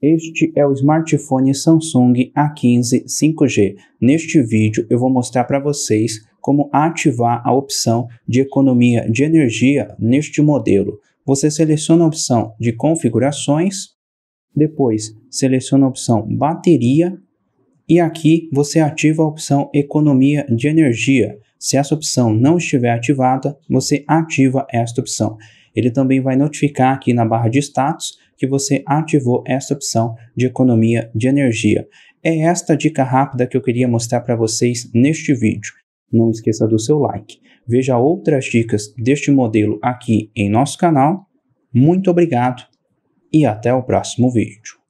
Este é o smartphone Samsung A15 5G. Neste vídeo eu vou mostrar para vocês como ativar a opção de economia de energia neste modelo. Você seleciona a opção de configurações, depois seleciona a opção bateria e aqui você ativa a opção economia de energia. Se essa opção não estiver ativada, você ativa esta opção. Ele também vai notificar aqui na barra de status que você ativou esta opção de economia de energia. É esta dica rápida que eu queria mostrar para vocês neste vídeo. Não esqueça do seu like. Veja outras dicas deste modelo aqui em nosso canal. Muito obrigado e até o próximo vídeo.